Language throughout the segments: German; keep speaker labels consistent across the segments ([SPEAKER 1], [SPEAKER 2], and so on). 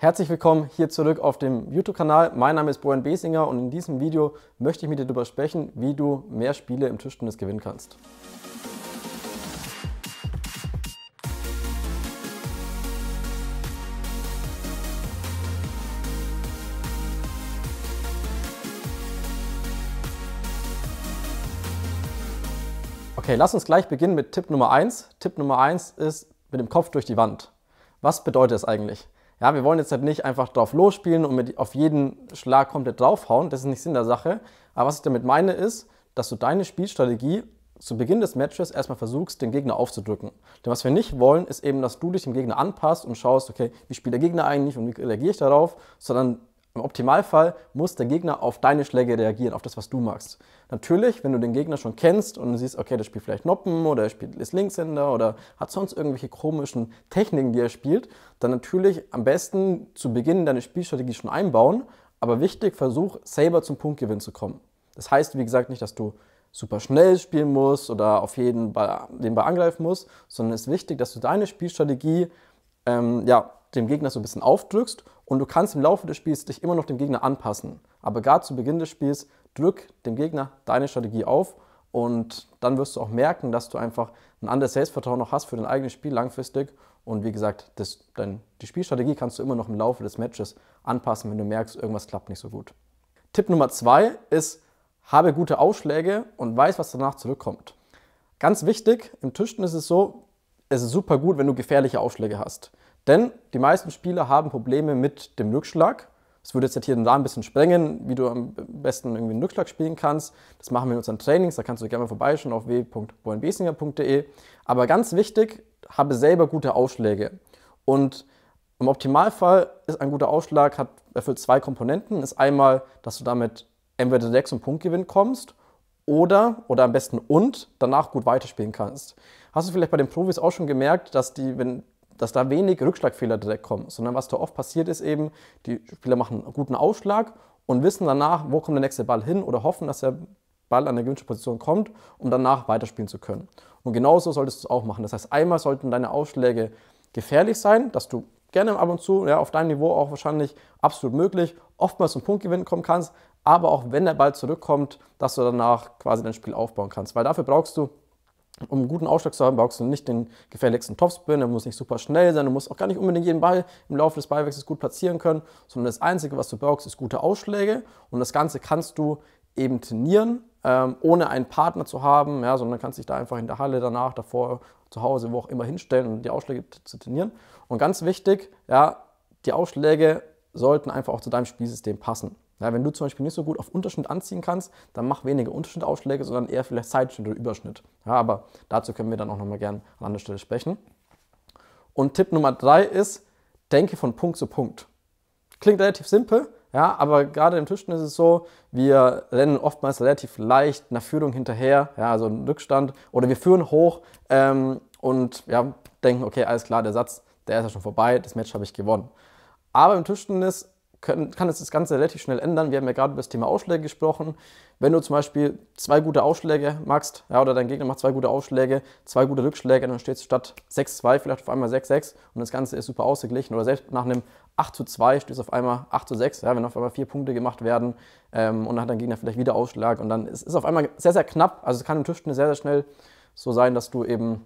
[SPEAKER 1] Herzlich willkommen hier zurück auf dem YouTube-Kanal. Mein Name ist Brian Besinger und in diesem Video möchte ich mit dir darüber sprechen, wie du mehr Spiele im Tischtennis gewinnen kannst. Okay, lass uns gleich beginnen mit Tipp Nummer 1. Tipp Nummer 1 ist mit dem Kopf durch die Wand. Was bedeutet das eigentlich? Ja, wir wollen jetzt halt nicht einfach drauf losspielen und mit, auf jeden Schlag komplett draufhauen. Das ist nicht Sinn der Sache. Aber was ich damit meine ist, dass du deine Spielstrategie zu Beginn des Matches erstmal versuchst, den Gegner aufzudrücken. Denn was wir nicht wollen, ist eben, dass du dich dem Gegner anpasst und schaust, okay, wie spielt der Gegner eigentlich und wie reagiere ich darauf, sondern im Optimalfall muss der Gegner auf deine Schläge reagieren, auf das, was du magst. Natürlich, wenn du den Gegner schon kennst und siehst, okay, der spielt vielleicht Noppen oder er spielt ist Linkshänder oder hat sonst irgendwelche komischen Techniken, die er spielt, dann natürlich am besten zu Beginn deine Spielstrategie schon einbauen. Aber wichtig, versuch selber zum Punktgewinn zu kommen. Das heißt, wie gesagt, nicht, dass du super schnell spielen musst oder auf jeden Ball, den Ball angreifen musst, sondern es ist wichtig, dass du deine Spielstrategie ähm, ja, dem Gegner so ein bisschen aufdrückst und du kannst im Laufe des Spiels dich immer noch dem Gegner anpassen. Aber gerade zu Beginn des Spiels drück dem Gegner deine Strategie auf und dann wirst du auch merken, dass du einfach ein anderes Selbstvertrauen noch hast für dein eigenes Spiel langfristig. Und wie gesagt, das, dein, die Spielstrategie kannst du immer noch im Laufe des Matches anpassen, wenn du merkst, irgendwas klappt nicht so gut. Tipp Nummer zwei ist, habe gute Ausschläge und weiß, was danach zurückkommt. Ganz wichtig, im Tischten ist es so, es ist super gut, wenn du gefährliche Aufschläge hast. Denn die meisten Spieler haben Probleme mit dem Rückschlag. Es würde jetzt hier und da ein bisschen sprengen, wie du am besten irgendwie einen Rückschlag spielen kannst. Das machen wir in unseren Trainings, da kannst du gerne mal vorbeischauen auf www.boenbesinger.de. Aber ganz wichtig, habe selber gute Aufschläge. Und im Optimalfall ist ein guter Aufschlag, hat, erfüllt zwei Komponenten. Ist einmal, dass du damit entweder direkt zum Punktgewinn kommst oder, oder am besten und, danach gut weiterspielen kannst. Hast du vielleicht bei den Profis auch schon gemerkt, dass die, wenn dass da wenig Rückschlagfehler direkt kommen, sondern was da oft passiert ist eben, die Spieler machen einen guten Aufschlag und wissen danach, wo kommt der nächste Ball hin oder hoffen, dass der Ball an der gewünschten Position kommt, um danach weiterspielen zu können. Und genauso solltest du es auch machen. Das heißt, einmal sollten deine Aufschläge gefährlich sein, dass du gerne ab und zu, ja, auf deinem Niveau auch wahrscheinlich absolut möglich, oftmals zum Punktgewinn kommen kannst, aber auch wenn der Ball zurückkommt, dass du danach quasi dein Spiel aufbauen kannst. Weil dafür brauchst du um einen guten Aufschlag zu haben, brauchst du nicht den gefährlichsten Topspin, der muss nicht super schnell sein, du musst auch gar nicht unbedingt jeden Ball im Laufe des Ballwechsels gut platzieren können, sondern das Einzige, was du brauchst, ist gute Ausschläge und das Ganze kannst du eben trainieren, ähm, ohne einen Partner zu haben, ja, sondern kannst dich da einfach in der Halle danach, davor, zu Hause, wo auch immer hinstellen um die Ausschläge zu trainieren. Und ganz wichtig, ja, die Ausschläge sollten einfach auch zu deinem Spielsystem passen. Ja, wenn du zum Beispiel nicht so gut auf Unterschnitt anziehen kannst, dann mach weniger Unterschnittausschläge, sondern eher vielleicht Zeitschnitt oder Überschnitt. Ja, aber dazu können wir dann auch nochmal gerne an anderer Stelle sprechen. Und Tipp Nummer drei ist, denke von Punkt zu Punkt. Klingt relativ simpel, ja, aber gerade im Tischtennis ist es so, wir rennen oftmals relativ leicht einer Führung hinterher, ja, also einen Rückstand, oder wir führen hoch ähm, und ja, denken, okay, alles klar, der Satz, der ist ja schon vorbei, das Match habe ich gewonnen. Aber im Tischtennis können, kann es das Ganze relativ schnell ändern. Wir haben ja gerade über das Thema Ausschläge gesprochen. Wenn du zum Beispiel zwei gute Ausschläge machst, ja, oder dein Gegner macht zwei gute Ausschläge, zwei gute Rückschläge, dann steht es statt 6-2 vielleicht auf einmal 6-6 und das Ganze ist super ausgeglichen. Oder selbst nach einem 8-2 steht es auf einmal 8-6, ja, wenn auf einmal vier Punkte gemacht werden ähm, und dann hat dein Gegner vielleicht wieder Ausschlag und dann ist es auf einmal sehr, sehr knapp. Also es kann im Tischtennis sehr, sehr schnell so sein, dass du eben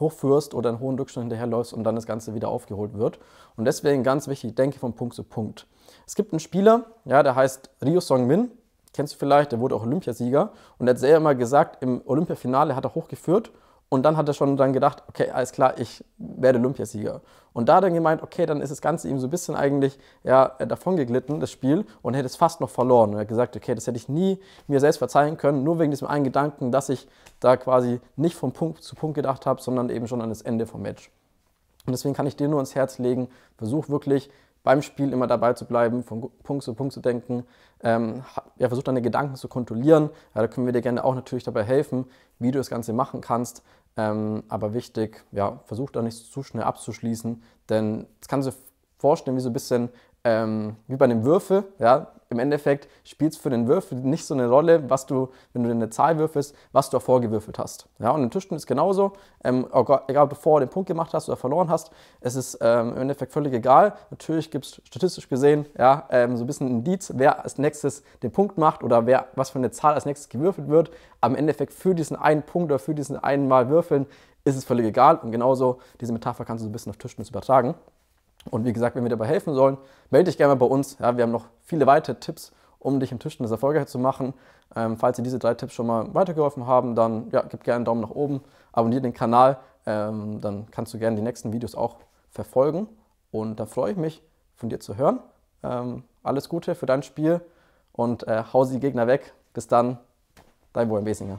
[SPEAKER 1] hochführst oder einen hohen Rückstand hinterherläufst und dann das Ganze wieder aufgeholt wird. Und deswegen ganz wichtig, denke von Punkt zu Punkt. Es gibt einen Spieler, ja, der heißt Ryu Song-min, kennst du vielleicht, der wurde auch Olympiasieger und er hat sehr immer gesagt, im Olympiafinale hat er hochgeführt und dann hat er schon dann gedacht, okay, alles klar, ich werde Olympiasieger. Und da hat er gemeint, okay, dann ist das Ganze ihm so ein bisschen eigentlich ja, äh, davon geglitten, das Spiel, und hätte es fast noch verloren. Und er hat gesagt, okay, das hätte ich nie mir selbst verzeihen können, nur wegen diesem einen Gedanken, dass ich da quasi nicht von Punkt zu Punkt gedacht habe, sondern eben schon an das Ende vom Match. Und deswegen kann ich dir nur ans Herz legen, versuch wirklich beim Spiel immer dabei zu bleiben, von Punkt zu Punkt zu denken. Ähm, ja, versuch deine Gedanken zu kontrollieren. Ja, da können wir dir gerne auch natürlich dabei helfen, wie du das Ganze machen kannst. Ähm, aber wichtig, ja, versucht auch nicht zu schnell abzuschließen, denn das kannst du dir vorstellen, wie so ein bisschen ähm, wie bei einem Würfel, ja, im Endeffekt spielt es für den Würfel nicht so eine Rolle, was du, wenn du eine Zahl würfelst, was du davor gewürfelt hast. Ja, und im ist genauso, ähm, oh egal ob du vorher den Punkt gemacht hast oder verloren hast, es ist ähm, im Endeffekt völlig egal. Natürlich gibt es statistisch gesehen ja, ähm, so ein bisschen Indiz, wer als nächstes den Punkt macht oder wer, was für eine Zahl als nächstes gewürfelt wird. Aber im Endeffekt für diesen einen Punkt oder für diesen einen Mal würfeln ist es völlig egal. Und genauso diese Metapher kannst du so ein bisschen auf Tischten übertragen. Und wie gesagt, wenn wir dabei helfen sollen, melde dich gerne mal bei uns. Ja, wir haben noch viele weitere Tipps, um dich im Tischtennis erfolgreich zu machen. Ähm, falls dir diese drei Tipps schon mal weitergeholfen haben, dann ja, gib gerne einen Daumen nach oben, abonniere den Kanal, ähm, dann kannst du gerne die nächsten Videos auch verfolgen. Und da freue ich mich, von dir zu hören. Ähm, alles Gute für dein Spiel und äh, hause die Gegner weg. Bis dann, dein Bojan Besinger.